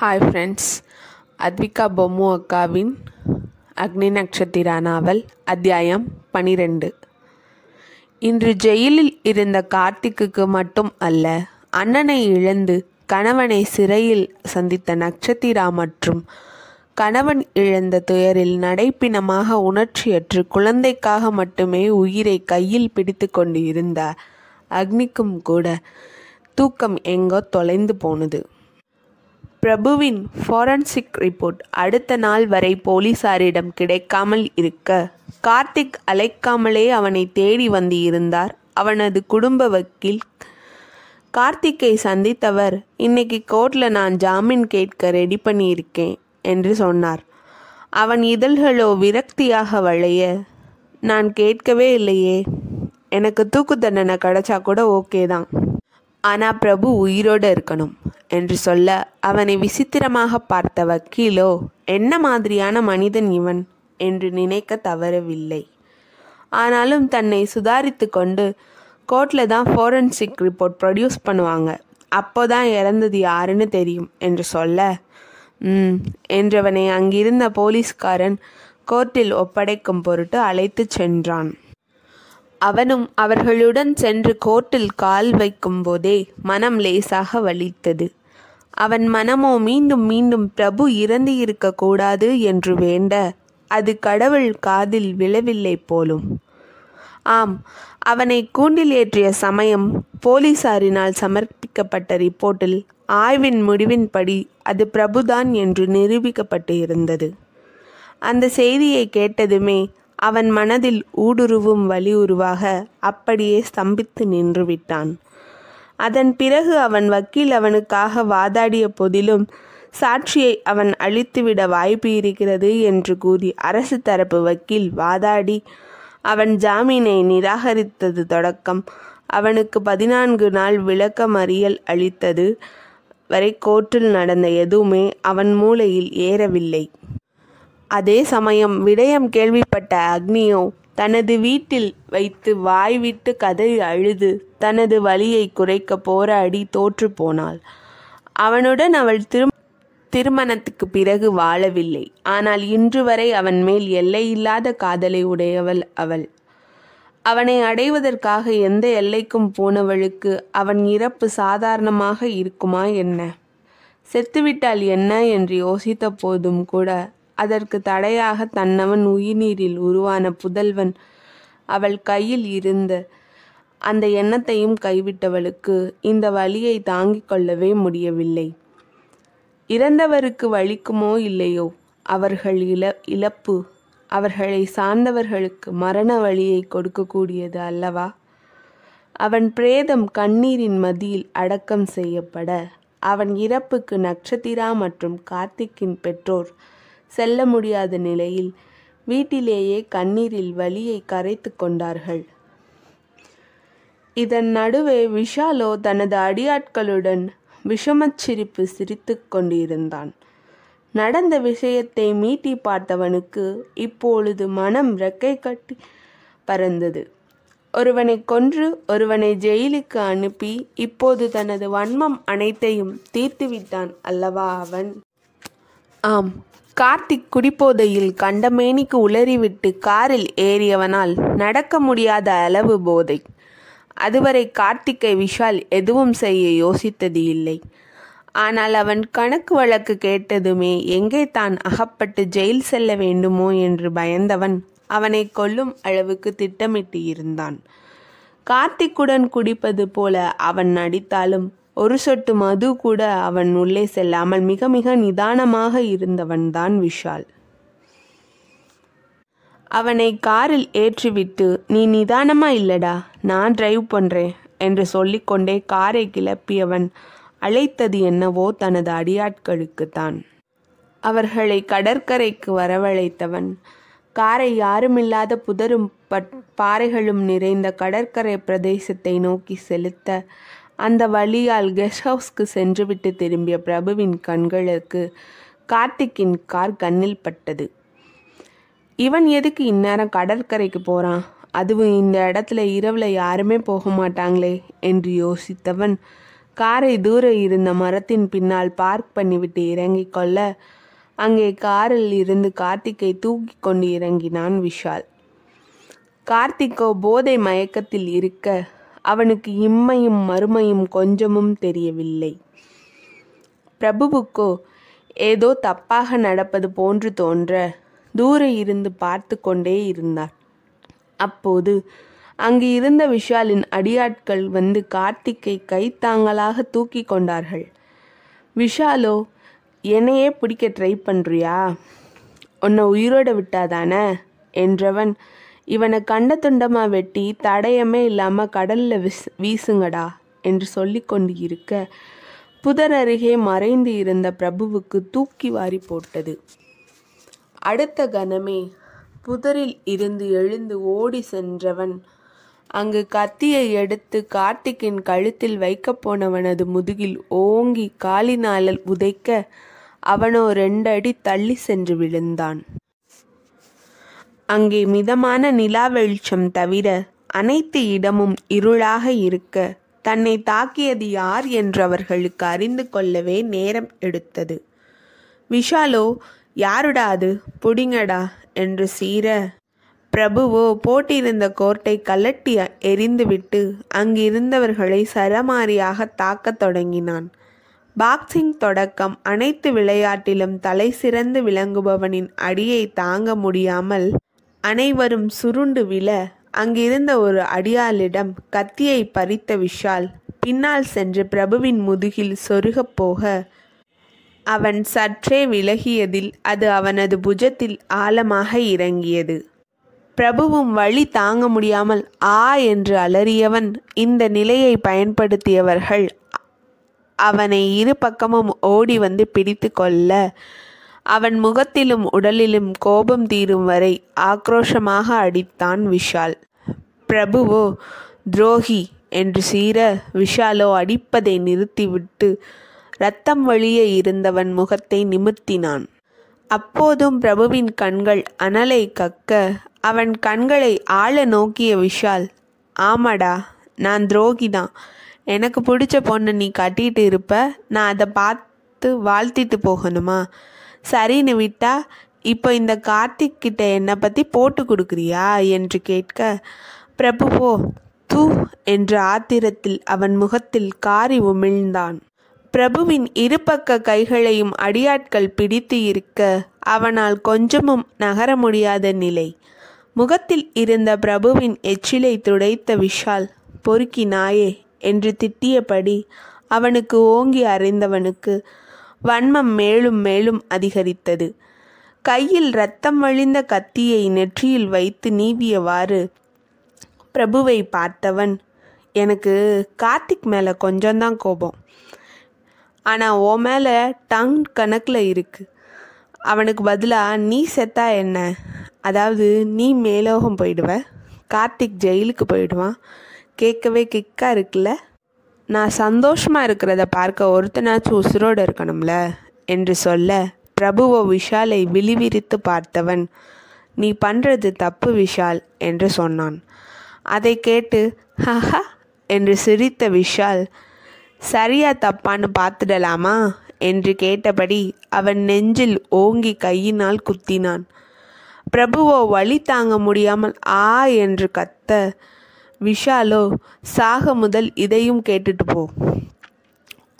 hi friends Advika Bommu அக்காவின் அக்னி நட்சத்திர நாவல் அத்தியாயம் பனிரெண்டு இன்று ஜெயிலில் இருந்த கார்த்திக்கு மட்டும் அல்ல அண்ணனை இழந்து கணவனை சிறையில் சந்தித்த நட்சத்திரா மற்றும் கணவன் இழந்த துயரில் நடைப்பினமாக உணர்ச்சியற்று குழந்தைக்காக மட்டுமே உயிரை கையில் பிடித்து கொண்டு இருந்தார் அக்னிக்கும் கூட தூக்கம் எங்கோ தொலைந்து போனது பிரபுவின் ஃபாரன்சிக் ரிப்போர்ட் அடுத்த நாள் வரை போலீசாரிடம் கிடைக்காமல் இருக்க கார்த்திக் அழைக்காமலே அவனை தேடி வந்து இருந்தார் அவனது குடும்ப வக்கீல் கார்த்திக்கை சந்தித்தவர் இன்னைக்கு கோர்ட்டில் நான் ஜாமீன் கேட்க ரெடி பண்ணியிருக்கேன் என்று சொன்னார் அவன் இதழ்களோ விரக்தியாக வளைய நான் கேட்கவே இல்லையே எனக்கு தூக்கு தண்டனை கிடைச்சா கூட ஓகே தான் ஆனா பிரபு உயிரோடு இருக்கணும் என்று சொல்ல அவனை விசித்திரமாக பார்த்த வக்கீலோ என்ன மாதிரியான மனிதன் இவன் என்று நினைக்க தவறவில்லை ஆனாலும் தன்னை சுதாரித்து கொண்டு கோர்ட்டில் தான் ஃபோரன்சிக் ரிப்போர்ட் ப்ரொடியூஸ் பண்ணுவாங்க அப்போதான் இறந்தது யாருன்னு தெரியும் என்று சொல்ல ம் என்றவனை அங்கிருந்த போலீஸ்காரன் கோர்ட்டில் ஒப்படைக்கும் பொருட்டு அழைத்து சென்றான் அவனும் அவர்களுடன் சென்று கோட்டில் கால் வைக்கும் போதே மனம் லேசாக வலித்தது அவன் மனமோ மீண்டும் மீண்டும் பிரபு இறந்து இருக்கக்கூடாது என்று வேண்ட அது கடவுள் காதில் விழவில்லை போலும் ஆம் அவனை கூண்டில் ஏற்றிய சமயம் போலீசாரினால் சமர்ப்பிக்கப்பட்ட ரிப்போர்ட்டில் ஆய்வின் முடிவின்படி அது பிரபுதான் என்று நிரூபிக்கப்பட்டு இருந்தது அந்த செய்தியை கேட்டதுமே அவன் மனதில் ஊடுருவும் வலி உருவாக அப்படியே ஸ்தம்பித்து நின்று விட்டான் அதன் பிறகு அவன் வக்கீல் அவனுக்காக வாதாடிய போதிலும் சாட்சியை அவன் அழித்துவிட வாய்ப்பு இருக்கிறது என்று கூறி அரசு தரப்பு வக்கீல் வாதாடி அவன் ஜாமீனை நிராகரித்தது தொடக்கம் அவனுக்கு பதினான்கு நாள் விளக்கமறியல் அளித்தது வரை கோர்ட்டில் நடந்த எதுவுமே அவன் மூளையில் ஏறவில்லை அதே சமயம் விடயம் கேள்விப்பட்ட அக்னியோ தனது வீட்டில் வைத்து வாய்விட்டு கதை அழுது தனது வழியை குறைக்க போராடி தோற்று போனாள் அவனுடன் அவள் திரு திருமணத்துக்கு பிறகு வாழவில்லை ஆனால் இன்று வரை அவன் மேல் எல்லையில்லாத காதலை உடையவள் அவள் அவனை அடைவதற்காக எந்த எல்லைக்கும் போனவளுக்கு அவன் இறப்பு சாதாரணமாக இருக்குமா என்ன செத்துவிட்டால் என்ன என்று யோசித்த போதும் கூட அதற்கு தடையாக தன்னவன் உயிர்நீரில் உருவான புதல்வன் அவள் கையில் இருந்த அந்த எண்ணத்தையும் கைவிட்டவளுக்கு இந்த வழியை தாங்கிக் கொள்ளவே முடியவில்லை இறந்தவருக்கு வலிக்குமோ இல்லையோ அவர்கள் இழ இழப்பு அவர்களை சார்ந்தவர்களுக்கு மரண வழியை கொடுக்கக்கூடியது அல்லவா அவன் பிரேதம் கண்ணீரின் மதியில் அடக்கம் செய்யப்பட அவன் இறப்புக்கு நட்சத்திரா மற்றும் கார்த்திக்கின் பெற்றோர் செல்ல முடியாத நிலையில் வீட்டிலேயே கண்ணீரில் வலியை கரைத்து கொண்டார்கள் இதன் நடுவே விஷாலோ தனது அடியாட்களுடன் விஷமச்சிரிப்பு சிரித்து கொண்டிருந்தான் நடந்த விஷயத்தை மீட்டி பார்த்தவனுக்கு இப்பொழுது மனம் ரெக்கை கட்டி பறந்தது ஒருவனை கொன்று ஒருவனை ஜெயிலுக்கு அனுப்பி இப்போது தனது வன்மம் அனைத்தையும் தீர்த்துவிட்டான் அல்லவா அவன் ஆம் கார்த்திக் குடிபோதையில் கண்டமேனிக்கு உளறிவிட்டு காரில் ஏறியவனால் நடக்க முடியாத அளவு போதை அதுவரை கார்த்திக்கை விஷால் எதுவும் செய்ய யோசித்தது இல்லை ஆனால் அவன் கணக்கு வழக்கு கேட்டதுமே எங்கே தான் அகப்பட்டு ஜெயில் செல்ல வேண்டுமோ என்று பயந்தவன் அவனை கொல்லும் அளவுக்கு திட்டமிட்டு இருந்தான் கார்த்திக்குடன் குடிப்பது போல அவன் நடித்தாலும் ஒரு சொட்டு மது கூட அவன் உள்ளே செல்லாமல் மிக மிக நிதானமாக இருந்தவன்தான் விஷால் அவனை காரில் ஏற்றிவிட்டு நீ நிதானமா இல்லடா நான் டிரைவ் பண்ணுறேன் என்று சொல்லிக்கொண்டே காரை கிளப்பியவன் அழைத்தது என்னவோ தனது அடியாட்களுக்குத்தான் அவர்களை கடற்கரைக்கு வரவழைத்தவன் காரை யாருமில்லாத புதரும் பாறைகளும் நிறைந்த கடற்கரை பிரதேசத்தை நோக்கி செலுத்த அந்த வழியால் கெஸ்ட் ஹவுஸ்க்கு சென்றுவிட்டு திரும்பிய பிரபுவின் கண்களுக்கு கார்த்திக்கின் கார் கண்ணில் பட்டது இவன் எதுக்கு இந்நேரம் கடற்கரைக்கு போகிறான் அதுவும் இந்த இடத்துல இரவில் யாருமே போக மாட்டாங்களே என்று யோசித்தவன் காரை தூர இருந்த மரத்தின் பின்னால் பார்க் பண்ணிவிட்டு இறங்கி கொள்ள அங்கே காரில் இருந்து கார்த்திக்கை தூக்கி கொண்டு இறங்கினான் விஷால் கார்த்திக்கோ போதை மயக்கத்தில் இருக்க அவனுக்கு இம்மையும் மறுமையும் கொஞ்சமும் தெரியவில்லை பிரபுவுக்கோ ஏதோ தப்பாக நடப்பது போன்று தோன்ற தூர இருந்து பார்த்து கொண்டே இருந்தார் அப்போது அங்கு இருந்த விஷாலின் அடியாட்கள் வந்து கார்த்திக்கை கைத்தாங்களாக தூக்கி கொண்டார்கள் விஷாலோ என்னையே பிடிக்க ட்ரை பண்ணுறியா உன்னை உயிரோட விட்டாதான என்றவன் இவனை கண்ட துண்டமாக வெட்டி தடயமே இல்லாமல் கடலில் விஸ் வீசுங்கடா என்று சொல்லி கொண்டு இருக்க புதர் அருகே மறைந்து இருந்த பிரபுவுக்கு தூக்கி வாரி போட்டது அடுத்த கணமே புதரில் இருந்து எழுந்து ஓடி சென்றவன் அங்கு கத்தியை எடுத்து கார்த்திக்கின் கழுத்தில் வைக்கப் போனவனது முதுகில் ஓங்கி காலினால் உதைக்க அவனோ ரெண்டடி தள்ளி சென்று விழுந்தான் அங்கே மிதமான நிலா வெளிச்சம் தவிர அனைத்து இடமும் இருளாக இருக்க தன்னை தாக்கியது யார் என்றவர்களுக்கு அறிந்து கொள்ளவே நேரம் எடுத்தது விஷாலோ யாருடா அது புடிங்கடா என்று சீர பிரபுவோ போட்டிருந்த கோர்ட்டை கலட்டி எரிந்துவிட்டு அங்கிருந்தவர்களை சரமாரியாக தாக்கத் தொடங்கினான் பாக்ஸிங் தொடக்கம் அனைத்து விளையாட்டிலும் தலை சிறந்து விளங்குபவனின் அடியை தாங்க முடியாமல் அனைவரும் சுருண்டு விழ அங்கிருந்த ஒரு அடியாளிடம் கத்தியை பறித்த விஷால் பின்னால் சென்று பிரபுவின் முதுகில் சொருகப் போக அவன் சற்றே விலகியதில் அது அவனது புஜத்தில் ஆழமாக இறங்கியது பிரபுவும் வழி தாங்க முடியாமல் ஆ என்று அலறியவன் இந்த நிலையை பயன்படுத்தியவர்கள் அவனை இரு பக்கமும் ஓடி வந்து பிடித்து கொள்ள அவன் முகத்திலும் உடலிலும் கோபம் தீரும் வரை ஆக்ரோஷமாக அடித்தான் விஷால் பிரபுவோ துரோகி என்று சீர விஷாலோ அடிப்பதை நிறுத்திவிட்டு ரத்தம் வழிய இருந்தவன் முகத்தை நிமிர்த்தினான் அப்போதும் பிரபுவின் கண்கள் அனலை கக்க அவன் கண்களை ஆள நோக்கிய விஷால் ஆமாடா நான் துரோகி தான் எனக்கு பிடிச்ச பொண்ணை நீ கட்டிட்டு இருப்ப நான் அதை பார்த்து வாழ்த்திட்டு போகணுமா சரின்னு விட்டா இப்போ இந்த கார்த்திக் கிட்ட என்னை பற்றி போட்டு கொடுக்குறியா என்று கேட்க பிரபு போ தூ என்ற ஆத்திரத்தில் அவன் முகத்தில் காரி உமிழ்ந்தான் பிரபுவின் இருபக்க கைகளையும் அடியாட்கள் பிடித்து இருக்க அவனால் கொஞ்சமும் நகர முடியாத நிலை முகத்தில் இருந்த பிரபுவின் எச்சிலை துடைத்த விஷால் பொறுக்கி நாயே என்று திட்டியபடி அவனுக்கு ஓங்கி அறிந்தவனுக்கு வன்மம் மேலும் மேலும் அதிகரித்தது கையில் ரத்தம் வழிந்த கத்தியை நெற்றியில் வைத்து நீவியவாறு பிரபுவை பார்த்தவன் எனக்கு கார்த்திக் மேலே கொஞ்சம்தான் கோபம் ஆனால் ஓ மேலே டங் கணக்கில் இருக்குது அவனுக்கு பதிலாக நீ செத்தா என்ன அதாவது நீ மேலோகம் போயிடுவ கார்த்திக் ஜெயிலுக்கு போயிடுவான் கேட்கவே கிக்காக இருக்குல்ல நான் சந்தோஷமாக இருக்கிறத பார்க்க ஒருத்தனாச்சும் உசுரோடு இருக்கணும்ல என்று சொல்ல பிரபுவோ விஷாலை விழிவிரித்து பார்த்தவன் நீ பண்ணுறது தப்பு விஷால் என்று சொன்னான் அதை கேட்டு ஹஹா என்று சிரித்த விஷால் சரியா தப்பான்னு பார்த்துடலாமா என்று கேட்டபடி அவன் நெஞ்சில் ஓங்கி கையினால் குத்தினான் பிரபுவோ வழி தாங்க முடியாமல் ஆ என்று கத்த விஷாலோ சாக முதல் இதையும் கேட்டுட்டு போ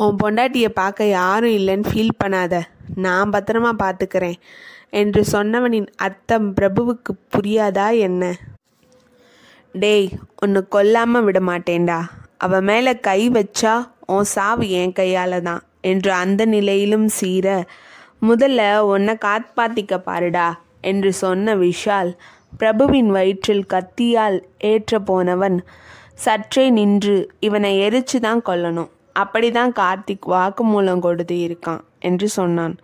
உன் பொண்டாட்டியை பார்க்க யாரும் இல்லைன்னு ஃபீல் பண்ணாத நான் பத்திரமா பார்த்துக்கிறேன் என்று சொன்னவனின் அர்த்தம் பிரபுவுக்கு புரியாதா என்ன டேய் ஒன்று கொல்லாமல் விட மாட்டேன்டா அவன் மேலே கை வச்சா உன் சாவு என் கையால் தான் என்று அந்த நிலையிலும் சீர முதல்ல உன்னை காத்பாத்திக்க பாருடா என்று சொன்ன விஷால் பிரபுவின் வயிற்றில் கத்தியால் ஏற்ற போனவன் சற்றே நின்று இவனை எரிச்சு தான் கொல்லணும் அப்படிதான் கார்த்திக் வாக்குமூலம் கொடுத்து இருக்கான் என்று சொன்னான்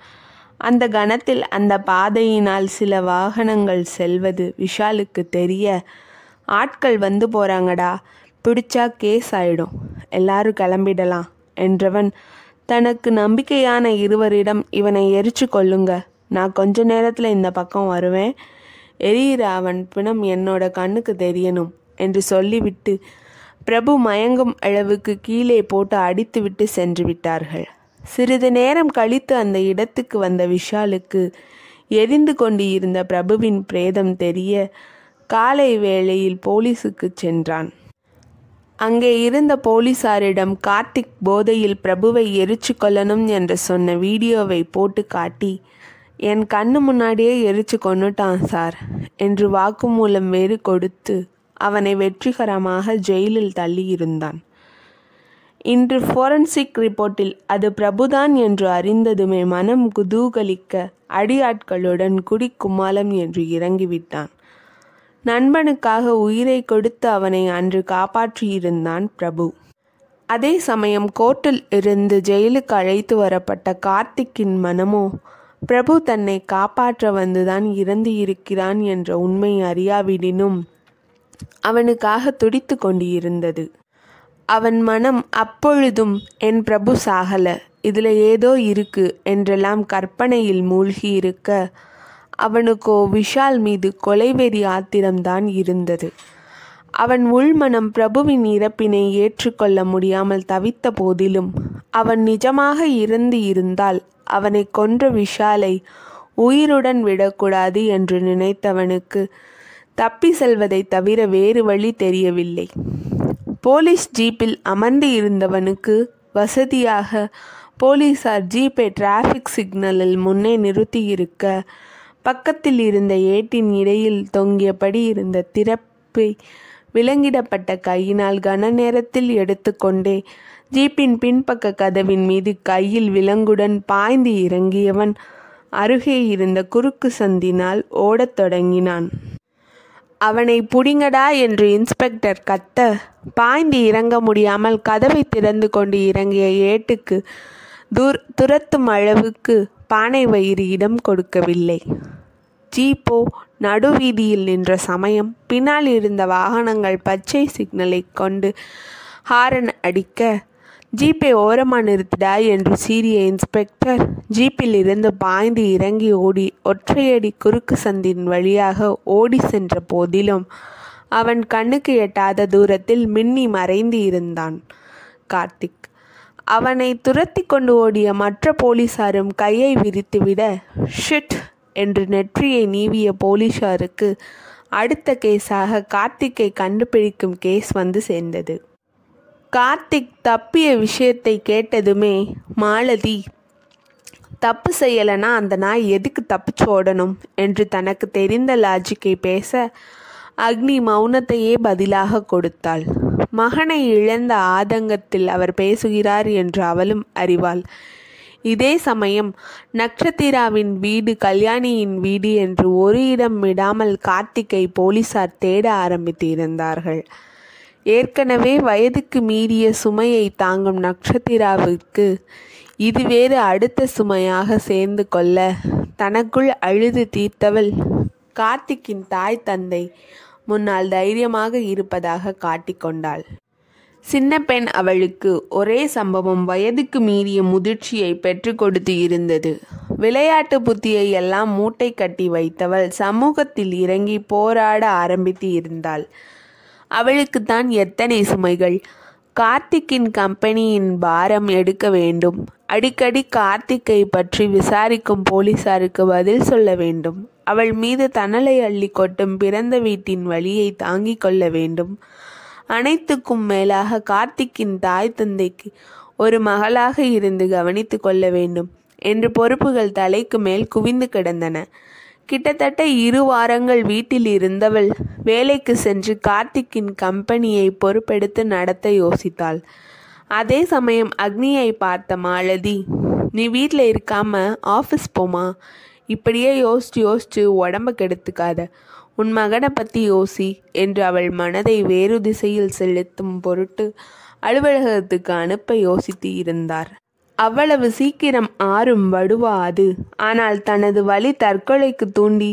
அந்த கணத்தில் அந்த பாதையினால் சில வாகனங்கள் செல்வது விஷாலுக்கு தெரிய ஆட்கள் வந்து போறாங்கடா பிடிச்சா கேஸ் ஆயிடும் எல்லாரும் கிளம்பிடலாம் என்றவன் தனக்கு நம்பிக்கையான இருவரிடம் இவனை எரிச்சு கொள்ளுங்க நான் கொஞ்ச நேரத்தில் இந்த பக்கம் வருவேன் எரியிற அவன் பிணம் என்னோட கண்ணுக்கு தெரியணும் என்று சொல்லிவிட்டு பிரபு மயங்கும் அளவுக்கு கீழே போட்டு அடித்துவிட்டு சென்று விட்டார்கள் சிறிது நேரம் கழித்து அந்த இடத்துக்கு வந்த விஷாலுக்கு எரிந்து கொண்டு இருந்த பிரபுவின் பிரேதம் தெரிய காலை வேளையில் போலீஸுக்கு சென்றான் அங்கே இருந்த போலீசாரிடம் கார்த்திக் போதையில் பிரபுவை எரிச்சு கொள்ளணும் என்று சொன்ன வீடியோவை போட்டு காட்டி என் கண்ணு முன்னாடியே எரிச்சு கொண்டுட்டான் சார் என்று வாக்குமூலம் வேறு கொடுத்து அவனை வெற்றிகரமாக ஜெயிலில் தள்ளியிருந்தான் இன்று ஃபோரன்சிக் ரிப்போர்ட்டில் அது பிரபுதான் என்று அறிந்ததுமே மனம் குதூகலிக்க அடியாட்களுடன் குடிக்குமாலம் என்று இறங்கிவிட்டான் நண்பனுக்காக உயிரை கொடுத்து அவனை அன்று காப்பாற்றியிருந்தான் பிரபு அதே சமயம் கோர்ட்டில் இருந்து ஜெயிலுக்கு அழைத்து வரப்பட்ட கார்த்திக்கின் மனமோ பிரபு தன்னை காப்பாற்ற வந்துதான் இறந்து இருக்கிறான் என்ற உண்மை அறியாவிடினும் அவனுக்காக துடித்து கொண்டிருந்தது அவன் மனம் அப்பொழுதும் என் பிரபு சாகல இதில் ஏதோ இருக்கு என்றெல்லாம் கற்பனையில் மூழ்கி இருக்க அவனுக்கோ விஷால் மீது கொலைவெறி ஆத்திரம்தான் இருந்தது அவன் உள்மனம் பிரபுவின் இறப்பினை ஏற்றுக்கொள்ள முடியாமல் தவித்த போதிலும் அவன் நிஜமாக இருந்து இருந்தால் அவனை கொன்ற விஷாலை உயிருடன் விடக்கூடாது என்று நினைத்தவனுக்கு தப்பி செல்வதை தவிர வேறு வழி தெரியவில்லை போலீஸ் ஜீப்பில் அமர்ந்து இருந்தவனுக்கு வசதியாக போலீசார் ஜீப்பை டிராஃபிக் சிக்னலில் முன்னே நிறுத்தியிருக்க பக்கத்தில் இருந்த ஏட்டின் இடையில் தொங்கியபடி இருந்த திறப்பை விலங்கிடப்பட்ட கையினால் கன நேரத்தில் எடுத்துக்கொண்டே ஜீப்பின் பின்பக்க கதவின் மீது கையில் விலங்குடன் பாய்ந்து இறங்கியவன் அருகே இருந்த குறுக்கு சந்தினால் ஓடத் தொடங்கினான் அவனை புடிங்கடா என்று இன்ஸ்பெக்டர் கத்த பாய்ந்து இறங்க முடியாமல் கதவை திறந்து கொண்டு இறங்கிய ஏட்டுக்கு துர் துரத்தும் அளவுக்கு பானை வயிறு இடம் கொடுக்கவில்லை ஜீப்போ நடுவீதியில் நின்ற சமயம் பின்னால் இருந்த வாகனங்கள் பச்சை சிக்னலை கொண்டு ஹாரன் அடிக்க ஜீப்பை ஓரமாக நிறுத்திடா என்று சீரிய இன்ஸ்பெக்டர் ஜீப்பில் இருந்து பாய்ந்து இறங்கி ஓடி ஒற்றையடி குறுக்கு சந்தின் வழியாக ஓடி சென்ற போதிலும் அவன் கண்ணுக்கு எட்டாத தூரத்தில் மின்னி மறைந்து இருந்தான் கார்த்திக் அவனை துரத்தி கொண்டு ஓடிய மற்ற போலீசாரும் கையை விரித்துவிட ஷிட் என்று நெற்றியை நீவிய போலீசாருக்கு அடுத்த கேஸாக கார்த்திக்கை கண்டுபிடிக்கும் கேஸ் வந்து சேர்ந்தது கார்த்திக் தப்பிய விஷயத்தை கேட்டதுமே மாலதி தப்பு செய்யலைனா அந்த நாய் எதுக்கு தப்பிச்சு ஓடணும் என்று தனக்கு தெரிந்த லாஜிக்கை பேச அக்னி மௌனத்தையே பதிலாக கொடுத்தாள் மகனை இழந்த ஆதங்கத்தில் அவர் பேசுகிறார் என்று அவளும் அறிவாள் இதே சமயம் நக்ஷத்திராவின் வீடு கல்யாணியின் வீடு என்று ஒரு இடம் விடாமல் கார்த்திகை போலீசார் தேட ஆரம்பித்திருந்தார்கள் ஏற்கனவே வயதுக்கு மீறிய சுமையை தாங்கும் நட்சத்திராவுக்கு இது வேறு அடுத்த சுமையாக சேர்ந்து கொள்ள தனக்குள் அழுது தீர்த்தவள் கார்த்திக்கின் தாய் தந்தை முன்னால் தைரியமாக இருப்பதாக காட்டிக்கொண்டாள் சின்ன பெண் அவளுக்கு ஒரே சம்பவம் வயதுக்கு மீறிய முதிர்ச்சியை பெற்று கொடுத்து இருந்தது விளையாட்டு புத்தியை எல்லாம் மூட்டை கட்டி வைத்தவள் சமூகத்தில் இறங்கி போராட ஆரம்பித்து இருந்தாள் அவளுக்குத்தான் எத்தனை சுமைகள் கார்த்திக்கின் கம்பெனியின் பாரம் எடுக்க வேண்டும் அடிக்கடி கார்த்திக்கை பற்றி விசாரிக்கும் போலீசாருக்கு பதில் சொல்ல வேண்டும் அவள் மீது தணலை அள்ளி கொட்டும் பிறந்த வீட்டின் வழியை தாங்கிக் கொள்ள வேண்டும் அனைத்துக்கும் மேலாக கார்த்திக்கின் தாய் தந்தைக்கு ஒரு மகளாக இருந்து கவனித்து கொள்ள வேண்டும் என்று பொறுப்புகள் தலைக்கு மேல் குவிந்து கிடந்தன கிட்டத்தட்ட இரு வாரங்கள் வீட்டில் இருந்தவள் வேலைக்கு சென்று கார்த்திக்கின் கம்பெனியை பொறுப்பெடுத்து நடத்த யோசித்தாள் அதே சமயம் அக்னியை பார்த்த மாலதி நீ வீட்டில் இருக்காம ஆஃபீஸ் போமா இப்படியே யோசிச்சு யோசிச்சு உடம்ப கெடுத்துக்காத உன் மகனை பற்றி யோசி என்று அவள் மனதை வேறு திசையில் செலுத்தும் பொருட்டு அலுவலகத்துக்கு அனுப்ப யோசித்து இருந்தார் அவ்வளவு சீக்கிரம் ஆறும் வடுவா அது ஆனால் தனது வழி தற்கொலைக்கு தூண்டி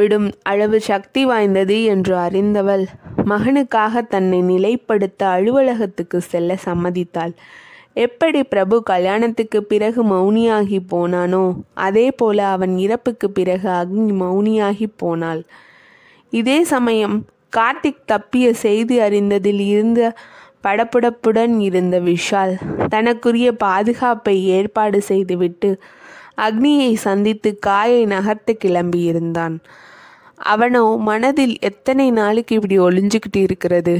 விடும் அளவு சக்தி வாய்ந்தது என்று அறிந்தவள் மகனுக்காக தன்னை நிலைப்படுத்த அலுவலகத்துக்கு செல்ல சம்மதித்தாள் எப்படி பிரபு கல்யாணத்துக்கு பிறகு மௌனியாகி போனானோ அதே போல அவன் இறப்புக்கு பிறகு அக்னி மௌனியாகி போனாள் இதே சமயம் கார்த்திக் தப்பிய செய்தி அறிந்ததில் இருந்த படப்புடப்புடன் இருந்த விஷால் தனக்குரிய பாதுகாப்பை ஏற்பாடு செய்துவிட்டு அக்னியை சந்தித்து காயை நகர்த்து கிளம்பியிருந்தான் அவனோ மனதில் எத்தனை நாளுக்கு இப்படி ஒளிஞ்சுக்கிட்டு இருக்கிறது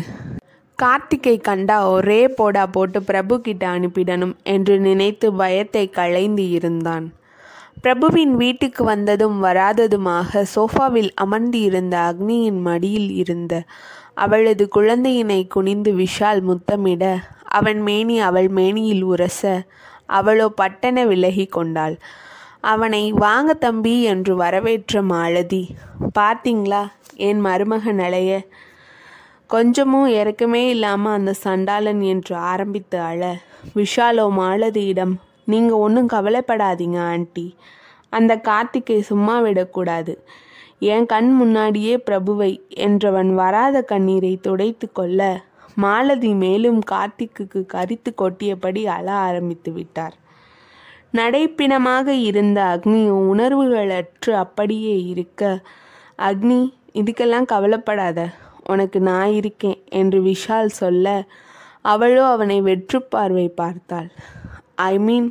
கார்த்திகை கண்டா ஒரே போடா போட்டு பிரபு கிட்ட அனுப்பிடணும் என்று நினைத்து பயத்தை களைந்து இருந்தான் பிரபுவின் வீட்டுக்கு வந்ததும் வராததுமாக சோஃபாவில் அமர்ந்து இருந்த அக்னியின் மடியில் இருந்த அவளது குழந்தையினை குனிந்து விஷால் முத்தமிட அவன் மேனி அவள் மேனியில் உரச அவளோ பட்டென விலகி கொண்டாள் அவனை வாங்க தம்பி என்று வரவேற்ற மாலதி பார்த்தீங்களா என் மருமகன் அலைய கொஞ்சமும் இறக்கமே இல்லாமல் அந்த சண்டாளன் என்று ஆரம்பித்து அழ விஷாலோ மாலதியிடம் நீங்கள் ஒன்றும் கவலைப்படாதீங்க ஆண்டி அந்த கார்த்திகை சும்மா விடக்கூடாது என் கண் முன்னாடியே பிரபுவை என்றவன் வராத கண்ணீரை துடைத்து கொள்ள மாலதி மேலும் கார்த்திக்கு கரித்து கொட்டியபடி அழ ஆரம்பித்து விட்டார் நடைப்பிணமாக இருந்த அக்னி உணர்வுகளற்று அப்படியே இருக்க அக்னி இதுக்கெல்லாம் கவலைப்படாத உனக்கு நான் இருக்கேன் என்று விஷால் சொல்ல அவளோ அவனை வெற்று பார்வை பார்த்தாள் ஐ மீன்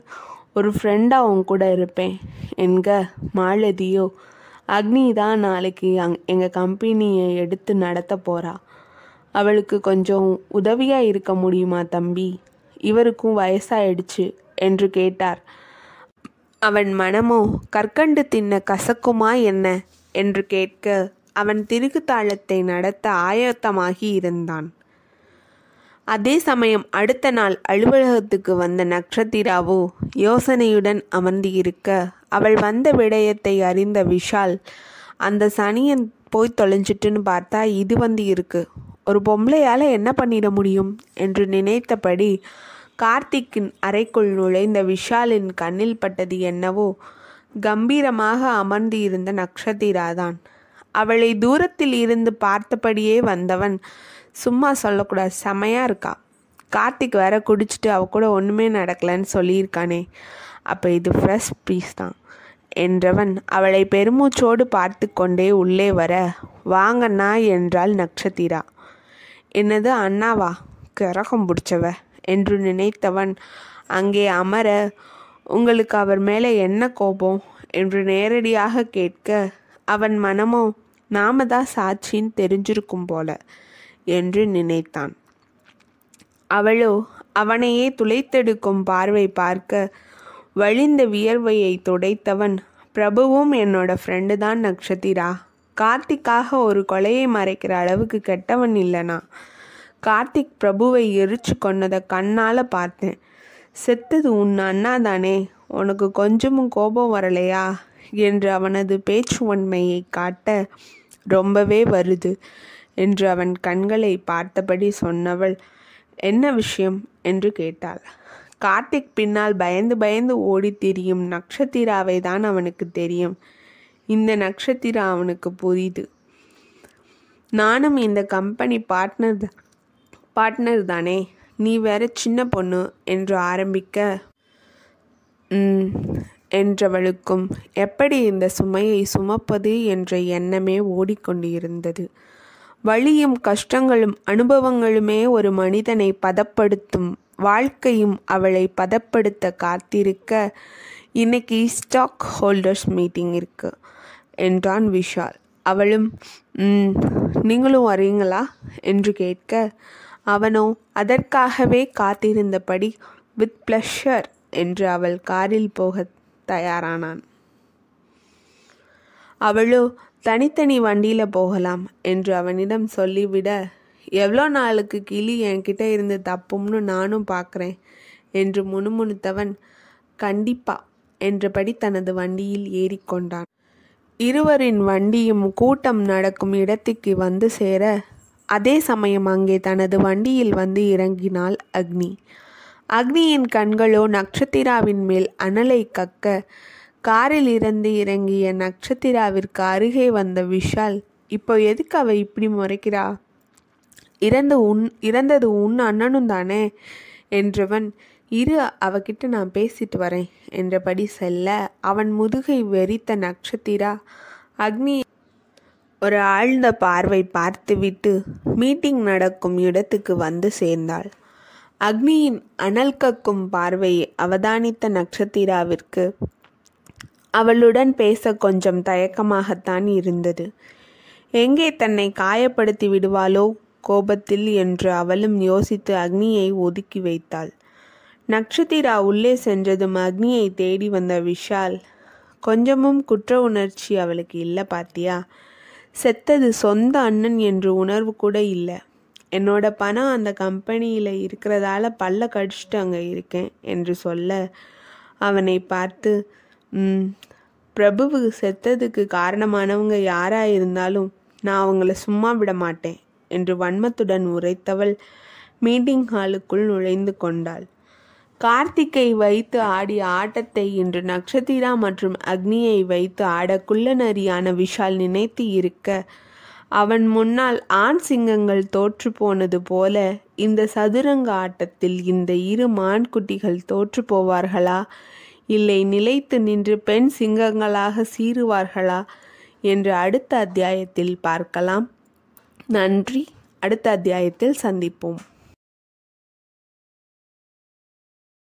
ஒரு ஃப்ரெண்டாக உன் கூட இருப்பேன் என்க மாலதியோ அக்னி தான் நாளைக்கு அங் எங்கள் கம்பெனியை எடுத்து நடத்த போகிறா அவளுக்கு கொஞ்சம் உதவியாக இருக்க முடியுமா தம்பி இவருக்கும் வயசாயிடுச்சு என்று கேட்டார் அவன் மனமோ கற்கண்டு தின்ன கசக்குமா என்ன என்று கேட்க அவன் திருகு தாளத்தை நடத்த ஆயத்தமாகி இருந்தான் அதே சமயம் அடுத்த நாள் அலுவலகத்துக்கு வந்த நக்ஷத்திராவோ யோசனையுடன் இருக்க அவள் வந்த விடயத்தை அறிந்த விஷால் அந்த சனியன் போய் தொலைஞ்சிட்டுன்னு பார்த்தா இது வந்து இருக்கு ஒரு பொம்பளையால் என்ன பண்ணிட முடியும் என்று நினைத்தபடி கார்த்திக்கின் அறைக்குள் நுழைந்த விஷாலின் கண்ணில் பட்டது என்னவோ கம்பீரமாக அமர்ந்து இருந்த நக்ஷத்திராதான் அவளை தூரத்தில் இருந்து பார்த்தபடியே வந்தவன் சும்மா சொல்லக்கூடாது செமையாக இருக்கா கார்த்திக் வேற குடிச்சிட்டு அவ கூட ஒன்றுமே நடக்கலைன்னு சொல்லியிருக்கானே அப்போ இது ஃப்ரெஷ் பீஸ் தான் என்றவன் அவளை பெருமூச்சோடு பார்த்து கொண்டே உள்ளே வர வாங்கண்ணா என்றாள் நக்ஷத்திரா என்னது அண்ணாவா கரகம் பிடிச்சவ என்று நினைத்தவன் அங்கே அமர உங்களுக்கு அவர் மேலே என்ன கோபம் என்று நேரடியாக கேட்க அவன் மனமோ நாம தான் சாட்சின்னு தெரிஞ்சிருக்கும் போல என்று நினைத்தான் அவளோ அவனையே துளைத்தெடுக்கும் பார்வை பார்க்க வழிந்த வியர்வையை துடைத்தவன் பிரபுவும் என்னோட ஃப்ரெண்டு தான் நக்ஷத்திரா கார்த்திக்காக ஒரு கொலையை மறைக்கிற அளவுக்கு கெட்டவன் இல்லைனா கார்த்திக் பிரபுவை எரிச்சு கொன்னதை கண்ணால் பார்த்தேன் செத்தது உன் அண்ணா தானே உனக்கு கொஞ்சமும் கோபம் வரலையா என்று அவனது பேச்சு உண்மையை காட்ட ரொம்பவே வருது என்று அவன் கண்களை பார்த்தபடி சொன்னவள் என்ன விஷயம் என்று கேட்டாள் கார்த்திக் பின்னால் பயந்து பயந்து ஓடி தெரியும் நக்ஷத்திராவை தான் அவனுக்கு தெரியும் இந்த நக்ஷத்திரா அவனுக்கு புரியுது நானும் இந்த கம்பெனி பார்ட்னர் பார்ட்னர் தானே நீ வேற சின்ன பொண்ணு என்று ஆரம்பிக்க என்றவளுக்கும் எப்படி இந்த சுமையை சுமப்பது என்ற எண்ணமே ஓடிக்கொண்டு இருந்தது வழியும் கஷ்டங்களும் அனுபவங்களுமே ஒரு மனிதனை பதப்படுத்தும் வாழ்க்கையும் அவளை பதப்படுத்த காத்திருக்க இன்னைக்கு ஸ்டாக் ஹோல்டர்ஸ் மீட்டிங் இருக்குது என்றான் விஷால் அவளும் நீங்களும் வரீங்களா என்று கேட்க அவனோ அதற்காகவே காத்திருந்தபடி வித் ப்ளஷர் என்று அவள் காரில் போக தயாரானான் அவளோ தனித்தனி வண்டியில் போகலாம் என்று அவனிடம் சொல்லிவிட எவ்வளோ நாளுக்கு கிளி என்கிட்ட இருந்து தப்பும்னு நானும் பார்க்குறேன் என்று முணுமுணுத்தவன் கண்டிப்பா என்றபடி தனது வண்டியில் ஏறிக்கொண்டான் இருவரின் வண்டியும் கூட்டம் நடக்கும் இடத்துக்கு வந்து சேர அதே சமயம் அங்கே தனது வண்டியில் வந்து இறங்கினாள் அக்னி அக்னியின் கண்களோ நட்சத்திராவின் மேல் அனலை கக்க காரில் இருந்து இறங்கிய நட்சத்திராவிற்கு அருகே வந்த விஷால் இப்போ எதுக்கு அவ இப்படி முறைக்கிறா இறந்த உன் இறந்தது உன் அண்ணனும் தானே என்றவன் இரு அவகிட்ட நான் பேசிட்டு வரேன் என்றபடி செல்ல அவன் முதுகை வெறித்த நட்சத்திரா அக்னி ஒரு ஆழ்ந்த பார்வை பார்த்துவிட்டு மீட்டிங் நடக்கும் இடத்துக்கு வந்து சேர்ந்தாள் அக்னியின் அனல் கக்கும் பார்வையை அவதானித்த நட்சத்திராவிற்கு அவளுடன் பேச கொஞ்சம் தயக்கமாகத்தான் இருந்தது எங்கே தன்னை காயப்படுத்தி விடுவாளோ கோபத்தில் என்று அவளும் யோசித்து அக்னியை ஒதுக்கி வைத்தாள் நக்ஷத்திரா உள்ளே சென்றதும் அக்னியை தேடி வந்த விஷால் கொஞ்சமும் குற்ற உணர்ச்சி அவளுக்கு இல்லை பாத்தியா செத்தது சொந்த அண்ணன் என்று உணர்வு கூட இல்லை என்னோட பணம் அந்த கம்பெனியில் இருக்கிறதால பல்ல கடிச்சிட்டு அங்கே இருக்கேன் என்று சொல்ல அவனை பார்த்து பிரபுவுக்கு செத்ததுக்கு காரணமானவங்க யாராக இருந்தாலும் நான் அவங்கள சும்மா விட மாட்டேன் என்று வன்மத்துடன் உரைத்தவள் மீட்டிங் ஹாலுக்குள் நுழைந்து கொண்டாள் கார்த்திக்கை வைத்து ஆடிய ஆட்டத்தை இன்று நக்ஷத்திரா மற்றும் அக்னியை வைத்து ஆட குள்ளநரியான விஷால் நினைத்து இருக்க அவன் முன்னால் ஆண் சிங்கங்கள் தோற்று போனது போல இந்த சதுரங்க ஆட்டத்தில் இந்த இரு மான்குட்டிகள் தோற்று போவார்களா இல்லை நிலைத்து நின்று பெண் சிங்கங்களாக சீறுவார்களா என்று அடுத்த அத்தியாயத்தில் பார்க்கலாம் நன்றி அடுத்த அத்தியாயத்தில் சந்திப்போம்